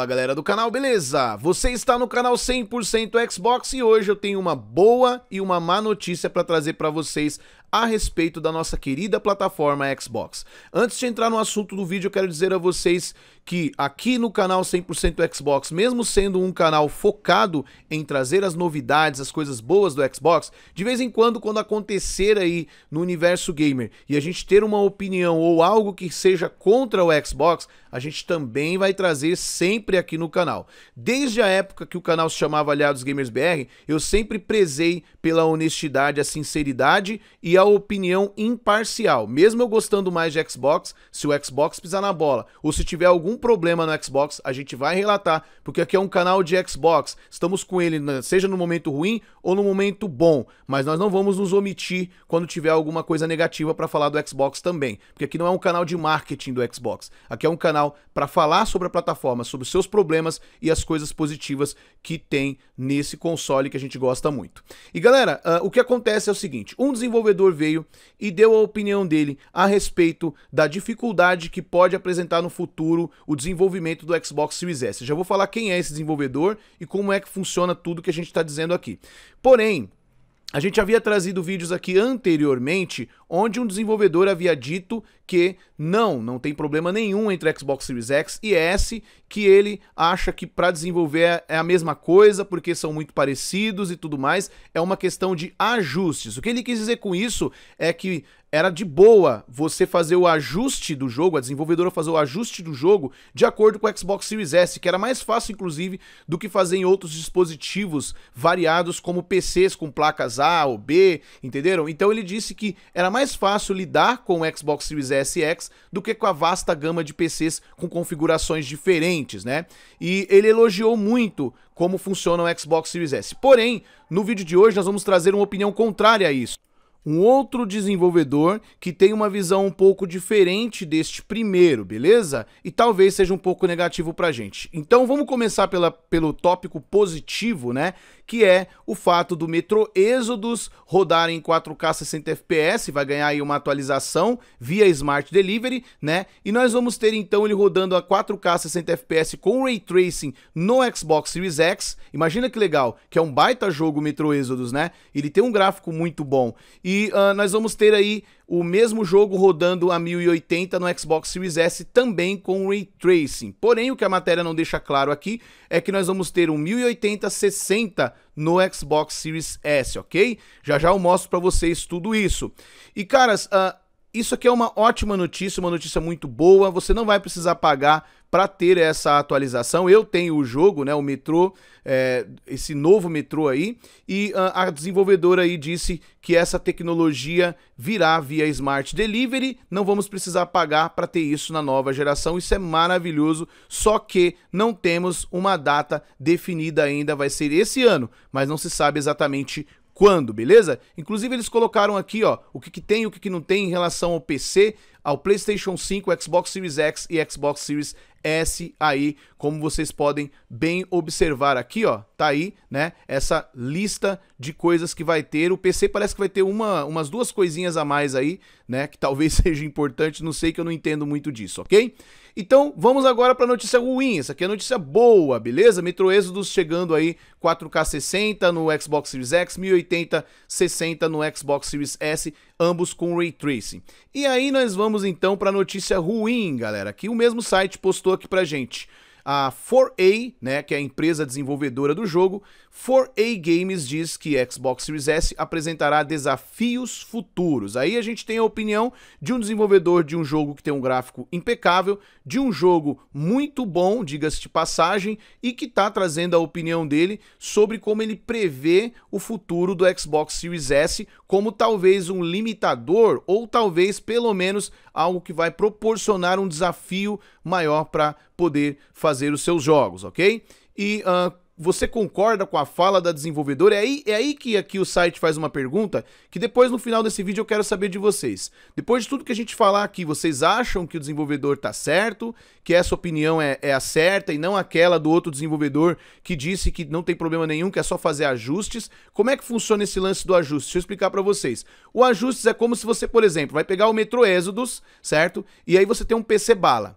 Fala galera do canal, beleza? Você está no canal 100% Xbox e hoje eu tenho uma boa e uma má notícia para trazer para vocês a respeito da nossa querida plataforma Xbox. Antes de entrar no assunto do vídeo, eu quero dizer a vocês que aqui no canal 100% Xbox, mesmo sendo um canal focado em trazer as novidades, as coisas boas do Xbox, de vez em quando, quando acontecer aí no universo gamer e a gente ter uma opinião ou algo que seja contra o Xbox, a gente também vai trazer sempre aqui no canal. Desde a época que o canal se chamava Aliados Gamers BR, eu sempre prezei pela honestidade, a sinceridade e a a opinião imparcial. Mesmo eu gostando mais de Xbox, se o Xbox pisar na bola ou se tiver algum problema no Xbox, a gente vai relatar, porque aqui é um canal de Xbox. Estamos com ele, seja no momento ruim ou no momento bom, mas nós não vamos nos omitir quando tiver alguma coisa negativa para falar do Xbox também, porque aqui não é um canal de marketing do Xbox. Aqui é um canal para falar sobre a plataforma, sobre os seus problemas e as coisas positivas que tem nesse console que a gente gosta muito. E galera, uh, o que acontece é o seguinte: um desenvolvedor veio e deu a opinião dele a respeito da dificuldade que pode apresentar no futuro o desenvolvimento do Xbox Series S. Já vou falar quem é esse desenvolvedor e como é que funciona tudo que a gente está dizendo aqui. Porém, a gente havia trazido vídeos aqui anteriormente onde um desenvolvedor havia dito que não, não tem problema nenhum entre Xbox Series X e S, que ele acha que para desenvolver é a mesma coisa, porque são muito parecidos e tudo mais, é uma questão de ajustes. O que ele quis dizer com isso é que era de boa você fazer o ajuste do jogo, a desenvolvedora fazer o ajuste do jogo de acordo com o Xbox Series S, que era mais fácil, inclusive, do que fazer em outros dispositivos variados, como PCs com placas A ou B, entenderam? Então ele disse que era mais mais fácil lidar com o Xbox Series S X do que com a vasta gama de PCs com configurações diferentes, né? E ele elogiou muito como funciona o Xbox Series S. Porém, no vídeo de hoje nós vamos trazer uma opinião contrária a isso um outro desenvolvedor que tem uma visão um pouco diferente deste primeiro, beleza? E talvez seja um pouco negativo pra gente. Então vamos começar pela, pelo tópico positivo, né? que é o fato do Metro Exodus rodar em 4K 60 FPS, vai ganhar aí uma atualização via Smart Delivery, né? E nós vamos ter então ele rodando a 4K 60 FPS com Ray Tracing no Xbox Series X. Imagina que legal, que é um baita jogo Metro Exodus, né? Ele tem um gráfico muito bom. E uh, nós vamos ter aí o mesmo jogo rodando a 1080 no Xbox Series S também com Ray Tracing. Porém, o que a matéria não deixa claro aqui é que nós vamos ter um 1080 60 no Xbox Series S, ok? Já já eu mostro para vocês tudo isso. E caras, uh, isso aqui é uma ótima notícia, uma notícia muito boa. Você não vai precisar pagar para ter essa atualização. Eu tenho o jogo, né, o metrô, é, esse novo metrô aí, e ah, a, desenvolvedora aí disse que essa tecnologia virá via Smart Delivery, não vamos precisar pagar para ter isso na nova geração. Isso é maravilhoso, só que não temos uma data definida ainda, vai ser esse ano, mas não se sabe exatamente quando, beleza? Inclusive eles colocaram aqui, ó, o que, que tem e o que, que não tem em relação ao PC, ao PlayStation 5, Xbox Series X e Xbox Series S aí, como vocês podem bem observar aqui, ó, tá aí, né, essa lista de coisas que vai ter. O PC parece que vai ter uma, umas duas coisinhas a mais aí, né, que talvez seja importante, não sei que eu não entendo muito disso, ok? Então vamos agora para a notícia ruim. Essa aqui é notícia boa, beleza? Metro Exodus chegando aí 4K 60 no Xbox Series X, 1080 60 no Xbox Series S, ambos com Ray Tracing. E aí nós vamos então para a notícia ruim, galera, que o mesmo site postou aqui pra gente. A 4A, né, que é a empresa desenvolvedora do jogo, 4A Games diz que Xbox Series S apresentará desafios futuros. Aí a gente tem a opinião de um desenvolvedor de um jogo que tem um gráfico impecável, de um jogo muito bom, diga-se de passagem, e que está trazendo a opinião dele sobre como ele prevê o futuro do Xbox Series S como talvez um limitador ou talvez pelo menos algo que vai proporcionar um desafio maior para poder fazer os seus jogos, ok? E uh, você concorda com a fala da desenvolvedora? É aí, é aí que aqui o site faz uma pergunta que depois no final desse vídeo eu quero saber de vocês. Depois de tudo que a gente falar aqui, vocês acham que o desenvolvedor está certo? Que essa opinião é, é a certa e não aquela do outro desenvolvedor que disse que não tem problema nenhum, que é só fazer ajustes? Como é que funciona esse lance do ajuste? Deixa eu explicar para vocês. O ajuste é como se você, por exemplo, vai pegar o Metro Exodus, certo? E aí você tem um PC bala.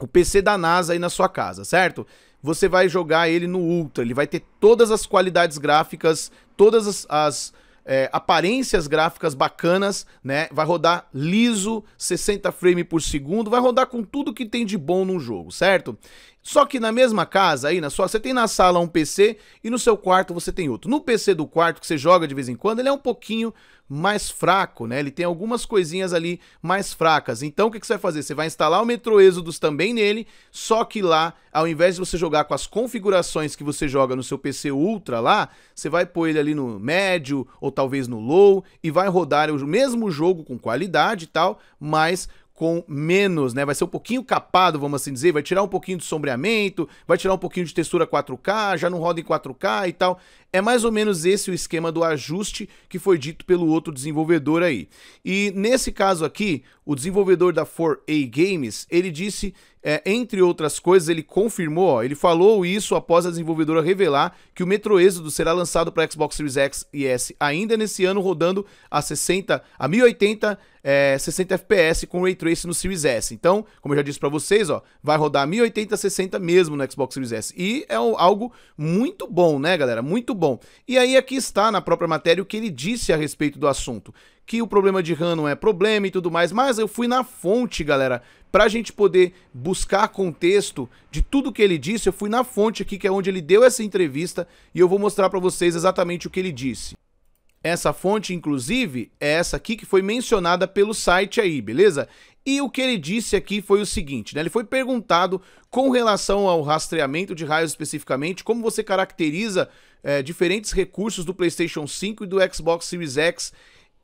O PC da NASA aí na sua casa, certo? você vai jogar ele no Ultra. Ele vai ter todas as qualidades gráficas, todas as, as é, aparências gráficas bacanas, né? Vai rodar liso, 60 frames por segundo, vai rodar com tudo que tem de bom no jogo, certo? Só que na mesma casa, aí na sua, você tem na sala um PC e no seu quarto você tem outro. No PC do quarto que você joga de vez em quando, ele é um pouquinho mais fraco, né? Ele tem algumas coisinhas ali mais fracas. Então o que, que você vai fazer? Você vai instalar o Metro Exodus também nele, só que lá, ao invés de você jogar com as configurações que você joga no seu PC Ultra lá, você vai pôr ele ali no médio ou talvez no low e vai rodar o mesmo jogo com qualidade e tal, mas com menos, né? Vai ser um pouquinho capado, vamos assim dizer, vai tirar um pouquinho de sombreamento, vai tirar um pouquinho de textura 4K, já não roda em 4K e tal. É mais ou menos esse o esquema do ajuste que foi dito pelo outro desenvolvedor aí. E nesse caso aqui, o desenvolvedor da 4A Games, ele disse é, entre outras coisas, ele confirmou, ó, ele falou isso após a desenvolvedora revelar que o Metro Êxodo será lançado para Xbox Series X e S ainda nesse ano, rodando a 60, a 1080, é, 60 FPS com Ray Tracing no Series S. Então, como eu já disse para vocês, ó, vai rodar 1080, 60 mesmo no Xbox Series S. E é um, algo muito bom, né, galera? Muito bom. E aí aqui está na própria matéria o que ele disse a respeito do assunto que o problema de RAM não é problema e tudo mais, mas eu fui na fonte, galera, para a gente poder buscar contexto de tudo que ele disse, eu fui na fonte aqui que é onde ele deu essa entrevista e eu vou mostrar para vocês exatamente o que ele disse. Essa fonte, inclusive, é essa aqui que foi mencionada pelo site aí, beleza? E o que ele disse aqui foi o seguinte, né? Ele foi perguntado com relação ao rastreamento de raios especificamente, como você caracteriza é, diferentes recursos do PlayStation 5 e do Xbox Series X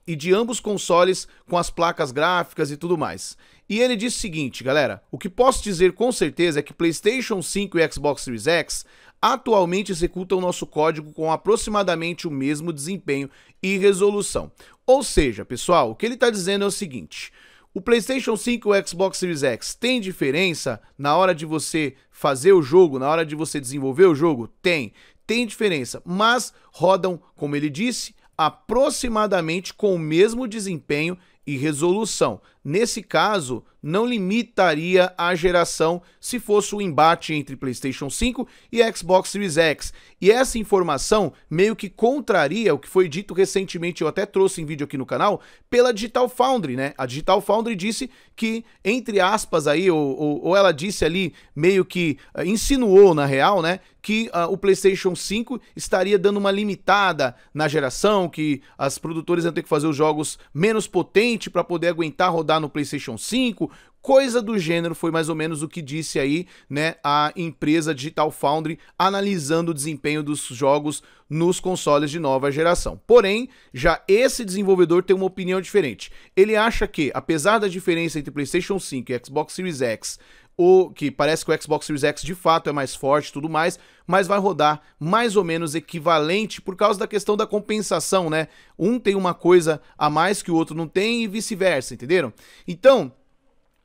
e de ambos consoles com as placas gráficas e tudo mais. E ele diz o seguinte, galera: o que posso dizer com certeza é que PlayStation 5 e Xbox Series X atualmente executam nosso código com aproximadamente o mesmo desempenho e resolução. Ou seja, pessoal, o que ele está dizendo é o seguinte. O PlayStation 5 e o Xbox Series X tem diferença na hora de você fazer o jogo, na hora de você desenvolver o jogo? Tem. Tem diferença, mas rodam, como ele disse, aproximadamente com o mesmo desempenho e resolução, nesse caso, não limitaria a geração se fosse o embate entre PlayStation 5 e Xbox Series X. E essa informação meio que contraria o que foi dito recentemente, eu até trouxe em vídeo aqui no canal, pela Digital Foundry, né? A Digital Foundry disse que, entre aspas aí, ou, ou, ou ela disse ali, meio que uh, insinuou na real, né? Que uh, o PlayStation 5 estaria dando uma limitada na geração, que as produtoras iam ter que fazer os jogos menos potentes para poder aguentar rodar lançar tá no PlayStation 5, coisa do gênero foi mais ou menos o que disse aí, né, a empresa Digital Foundry analisando o desempenho dos jogos nos consoles de nova geração. Porém, já esse desenvolvedor tem uma opinião diferente. Ele acha que, apesar da diferença entre PlayStation 5 e Xbox Series X o que parece que o Xbox Series X de fato é mais forte e tudo mais, mas vai rodar mais ou menos equivalente por causa da questão da compensação, né? Um tem uma coisa a mais que o outro não tem e vice-versa, entenderam? Então,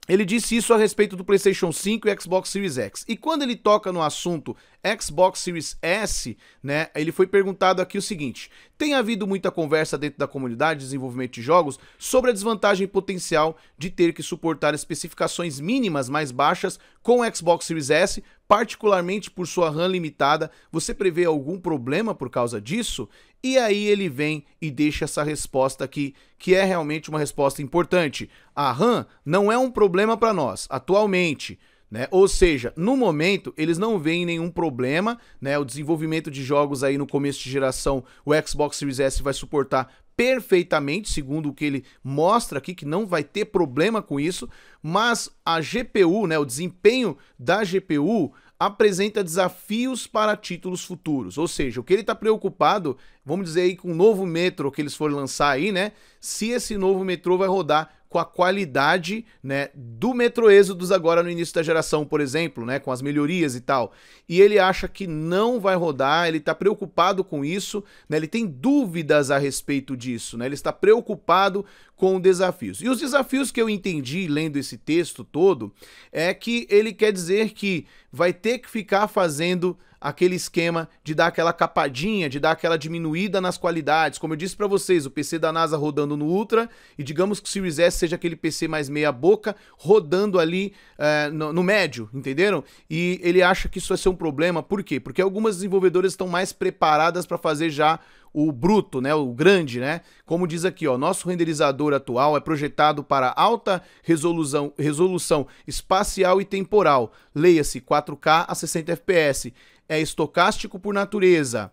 ele disse isso a respeito do PlayStation 5 e Xbox Series X. E quando ele toca no assunto Xbox Series S, né, ele foi perguntado aqui o seguinte: tem havido muita conversa dentro da comunidade de desenvolvimento de jogos sobre a desvantagem potencial de ter que suportar especificações mínimas mais baixas com o Xbox Series S, particularmente por sua RAM limitada. Você prevê algum problema por causa disso? E aí ele vem e deixa essa resposta aqui, que é realmente uma resposta importante. A RAM não é um problema para nós atualmente. Né? Ou seja, no momento eles não veem nenhum problema, né? O desenvolvimento de jogos aí no começo de geração, o Xbox Series S vai suportar perfeitamente, segundo o que ele mostra aqui, que não vai ter problema com isso, mas a GPU, né, o desempenho da GPU, apresenta desafios para títulos futuros. Ou seja, o que ele está preocupado, vamos dizer aí, com o novo metrô que eles forem lançar aí, né? Se esse novo metrô vai rodar com a qualidade né, do Metro Exodus agora no início da geração, por exemplo, né, com as melhorias e tal. E ele acha que não vai rodar, ele está preocupado com isso, né, ele tem dúvidas a respeito disso, né, ele está preocupado com desafios. E os desafios que eu entendi lendo esse texto todo é que ele quer dizer que vai ter que ficar fazendo aquele esquema de dar aquela capadinha, de dar aquela diminuída nas qualidades. Como eu disse para vocês, o PC da NASA rodando no Ultra e digamos que o Series S seja aquele PC mais meia boca, rodando ali é, no, no, médio, entenderam? E ele acha que isso vai ser um problema, por quê? Porque algumas desenvolvedoras estão mais preparadas para fazer já o bruto, né, o grande, né? Como diz aqui, ó, nosso renderizador atual é projetado para alta resolução, resolução espacial e temporal. Leia-se 4K a 60 FPS é estocástico por natureza.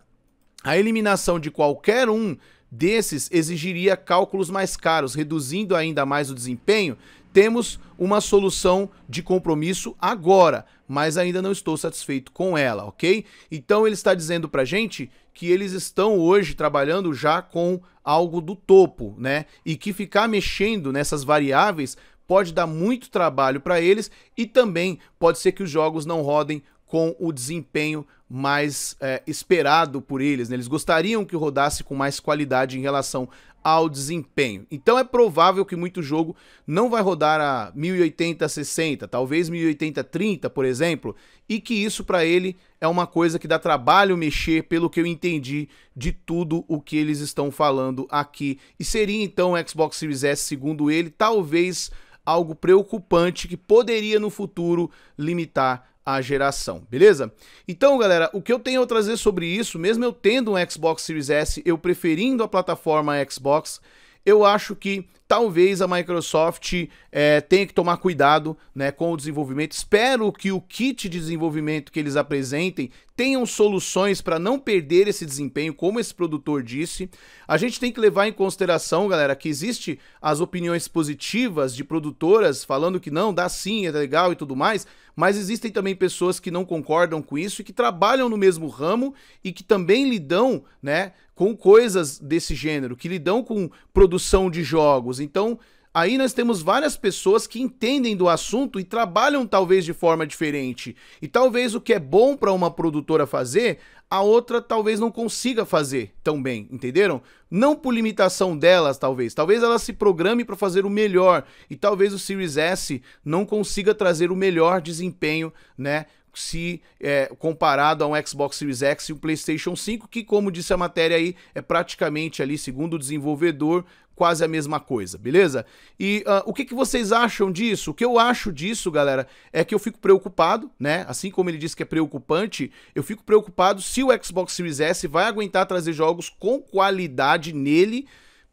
A eliminação de qualquer um desses exigiria cálculos mais caros, reduzindo ainda mais o desempenho. Temos uma solução de compromisso agora, mas ainda não estou satisfeito com ela, ok? Então ele está dizendo para gente que eles estão hoje trabalhando já com algo do topo, né? E que ficar mexendo nessas variáveis pode dar muito trabalho para eles e também pode ser que os jogos não rodem com o desempenho mais é, esperado por eles. Né? Eles gostariam que rodasse com mais qualidade em relação ao desempenho. Então é provável que muito jogo não vai rodar a 1080-60, talvez 1080-30, por exemplo, e que isso para ele é uma coisa que dá trabalho mexer, pelo que eu entendi de tudo o que eles estão falando aqui. E seria então o Xbox Series S, segundo ele, talvez algo preocupante que poderia no futuro limitar a geração, beleza? Então, galera, o que eu tenho a trazer sobre isso, mesmo eu tendo um Xbox Series S, eu preferindo a plataforma Xbox, eu acho que talvez a Microsoft é, tenha que tomar cuidado né, com o desenvolvimento. Espero que o kit de desenvolvimento que eles apresentem tenham soluções para não perder esse desempenho, como esse produtor disse. A gente tem que levar em consideração, galera, que existe as opiniões positivas de produtoras falando que não, dá sim, é legal e tudo mais, mas existem também pessoas que não concordam com isso e que trabalham no mesmo ramo e que também lidam né, com coisas desse gênero, que lidam com produção de jogos. Então, aí nós temos várias pessoas que entendem do assunto e trabalham talvez de forma diferente. E talvez o que é bom para uma produtora fazer, a outra talvez não consiga fazer tão bem, entenderam? Não por limitação delas, talvez. Talvez ela se programe para fazer o melhor e talvez o Series S não consiga trazer o melhor desempenho, né, se é, comparado a um Xbox Series X e um PlayStation 5, que como disse a matéria aí, é praticamente ali, segundo o desenvolvedor, quase a mesma coisa, beleza? E uh, o que, que vocês acham disso? O que eu acho disso, galera, é que eu fico preocupado, né? Assim como ele disse que é preocupante, eu fico preocupado se o Xbox Series S vai aguentar trazer jogos com qualidade nele,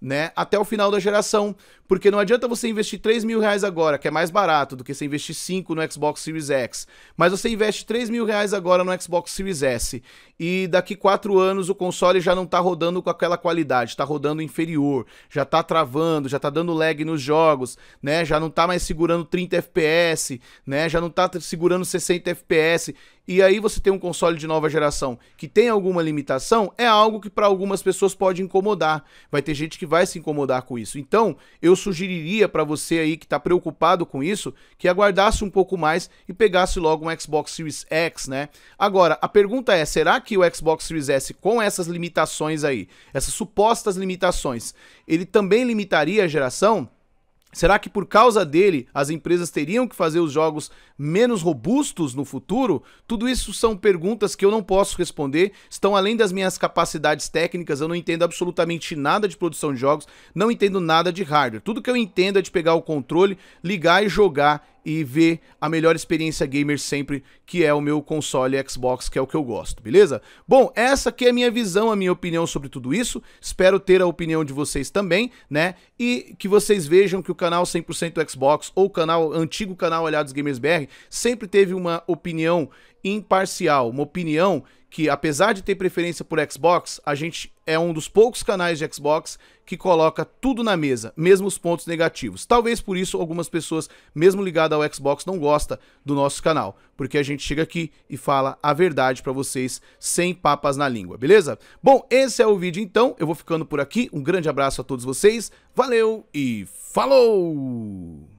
né, até o final da geração. Porque não adianta você investir 3 mil reais agora, que é mais barato do que você investir 5 no Xbox Series X. Mas você investe 3 mil reais agora no Xbox Series S. E daqui 4 anos o console já não está rodando com aquela qualidade, está rodando inferior, já está travando, já está dando lag nos jogos, né? Já não está mais segurando 30 FPS, né? Já não está segurando 60 FPS e aí você tem um console de nova geração que tem alguma limitação, é algo que para algumas pessoas pode incomodar. Vai ter gente que vai se incomodar com isso. Então, eu sugeriria para você aí que está preocupado com isso, que aguardasse um pouco mais e pegasse logo um Xbox Series X, né? Agora, a pergunta é, será que o Xbox Series S com essas limitações aí, essas supostas limitações, ele também limitaria a geração? Será que por causa dele as empresas teriam que fazer os jogos menos robustos no futuro? Tudo isso são perguntas que eu não posso responder, estão além das minhas capacidades técnicas, eu não entendo absolutamente nada de produção de jogos, não entendo nada de hardware. Tudo que eu entendo é de pegar o controle, ligar e jogar e ver a melhor experiência gamer sempre, que é o meu console Xbox, que é o que eu gosto, beleza? Bom, essa aqui é a minha visão, a minha opinião sobre tudo isso. Espero ter a opinião de vocês também, né? E que vocês vejam que o canal 100% Xbox ou o canal antigo canal Aliados Gamers BR sempre teve uma opinião imparcial, uma opinião que apesar de ter preferência por Xbox, a gente é um dos poucos canais de Xbox que coloca tudo na mesa, mesmo os pontos negativos. Talvez por isso algumas pessoas, mesmo ligadas ao Xbox, não gosta do nosso canal, porque a gente chega aqui e fala a verdade para vocês sem papas na língua, beleza? Bom, esse é o vídeo então, eu vou ficando por aqui. Um grande abraço a todos vocês. Valeu e falou!